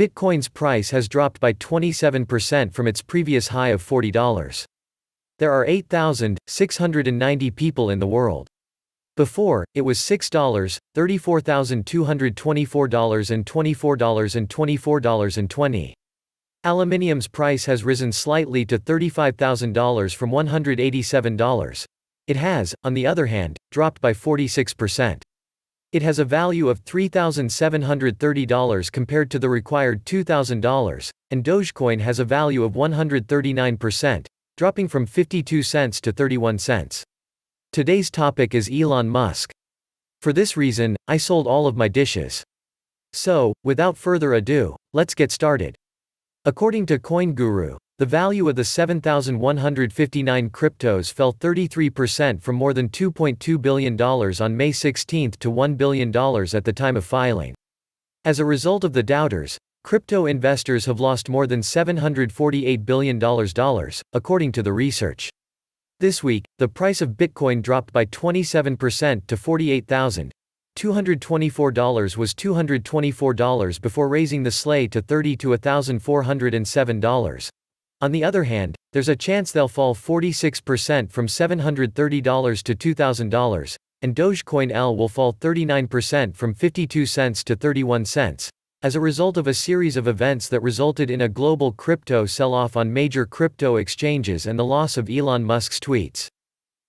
Bitcoin's price has dropped by 27% from its previous high of $40. There are 8,690 people in the world. Before, it was $6, $34,224 and $24 and $24 and 20. Aluminium's price has risen slightly to $35,000 from $187. It has, on the other hand, dropped by 46%. It has a value of $3,730 compared to the required $2,000, and Dogecoin has a value of 139%, dropping from 52 cents to 31 cents. Today's topic is Elon Musk. For this reason, I sold all of my dishes. So, without further ado, let's get started. According to CoinGuru, the value of the 7,159 cryptos fell 33% from more than $2.2 billion on May 16 to $1 billion at the time of filing. As a result of the doubters, crypto investors have lost more than $748 billion, according to the research. This week, the price of Bitcoin dropped by 27% to 48,224 dollars was $224 before raising the sleigh to $30 to $1,407. On the other hand, there's a chance they'll fall 46% from $730 to $2,000, and Dogecoin L will fall 39% from 52 cents to 31 cents. As a result of a series of events that resulted in a global crypto sell off on major crypto exchanges and the loss of Elon Musk's tweets.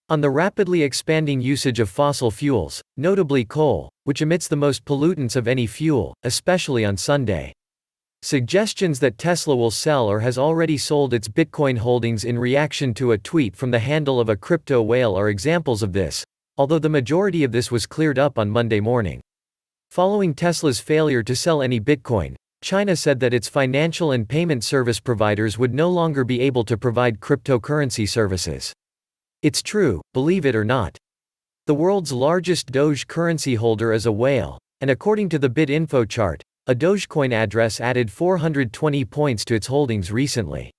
On the rapidly expanding usage of fossil fuels, notably coal, which emits the most pollutants of any fuel, especially on Sunday. Suggestions that Tesla will sell or has already sold its Bitcoin holdings in reaction to a tweet from the handle of a crypto whale are examples of this, although the majority of this was cleared up on Monday morning. Following Tesla's failure to sell any Bitcoin, China said that its financial and payment service providers would no longer be able to provide cryptocurrency services. It's true, believe it or not. The world's largest Doge currency holder is a whale, and according to the BitInfo chart, a Dogecoin address added 420 points to its holdings recently.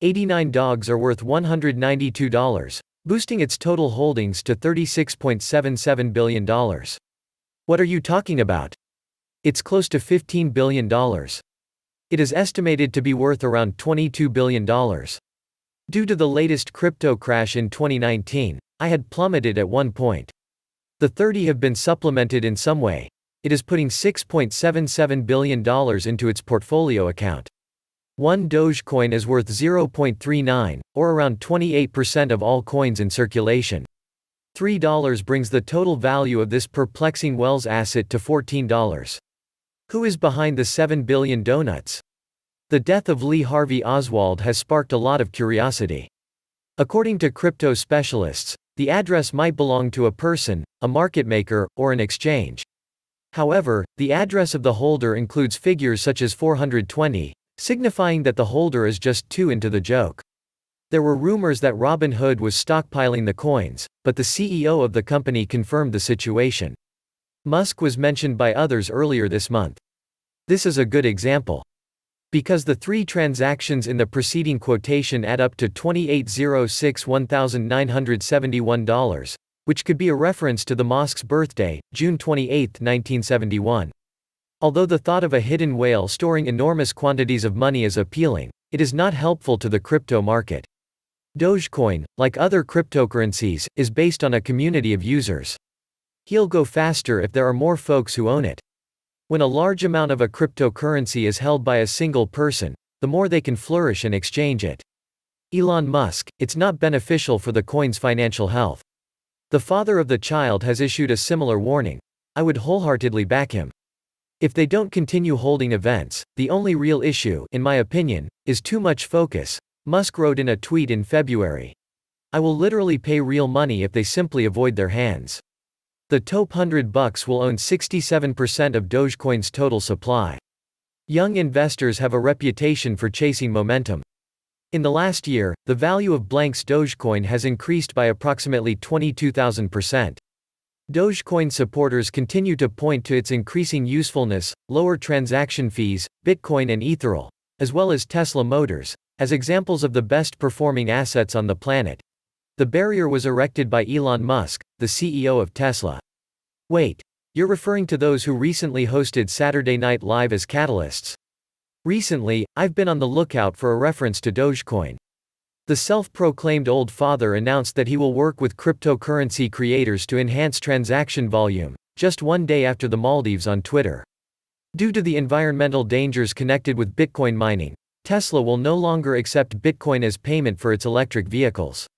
89 dogs are worth $192, boosting its total holdings to $36.77 billion. What are you talking about? It's close to $15 billion. It is estimated to be worth around $22 billion. Due to the latest crypto crash in 2019, I had plummeted at one point. The 30 have been supplemented in some way, it is putting $6.77 billion into its portfolio account. One Dogecoin is worth 0.39, or around 28% of all coins in circulation. $3 brings the total value of this perplexing Wells asset to $14. Who is behind the 7 billion donuts? The death of Lee Harvey Oswald has sparked a lot of curiosity. According to crypto specialists, the address might belong to a person, a market maker, or an exchange. However, the address of the holder includes figures such as 420, signifying that the holder is just two into the joke. There were rumors that Robin Hood was stockpiling the coins, but the CEO of the company confirmed the situation. Musk was mentioned by others earlier this month. This is a good example. Because the three transactions in the preceding quotation add up to $2806,1971, which could be a reference to the mosque's birthday, June 28, 1971. Although the thought of a hidden whale storing enormous quantities of money is appealing, it is not helpful to the crypto market. Dogecoin, like other cryptocurrencies, is based on a community of users. He'll go faster if there are more folks who own it. When a large amount of a cryptocurrency is held by a single person, the more they can flourish and exchange it. Elon Musk, it's not beneficial for the coin's financial health. The father of the child has issued a similar warning. I would wholeheartedly back him. If they don't continue holding events, the only real issue, in my opinion, is too much focus, Musk wrote in a tweet in February. I will literally pay real money if they simply avoid their hands. The top 100 bucks will own 67% of Dogecoin's total supply. Young investors have a reputation for chasing momentum. In the last year, the value of Blank's Dogecoin has increased by approximately 22,000%. Dogecoin supporters continue to point to its increasing usefulness, lower transaction fees, Bitcoin and Ethereal, as well as Tesla Motors, as examples of the best performing assets on the planet. The barrier was erected by Elon Musk, the CEO of Tesla. Wait, you're referring to those who recently hosted Saturday Night Live as catalysts, Recently, I've been on the lookout for a reference to Dogecoin. The self proclaimed old father announced that he will work with cryptocurrency creators to enhance transaction volume, just one day after the Maldives on Twitter. Due to the environmental dangers connected with Bitcoin mining, Tesla will no longer accept Bitcoin as payment for its electric vehicles.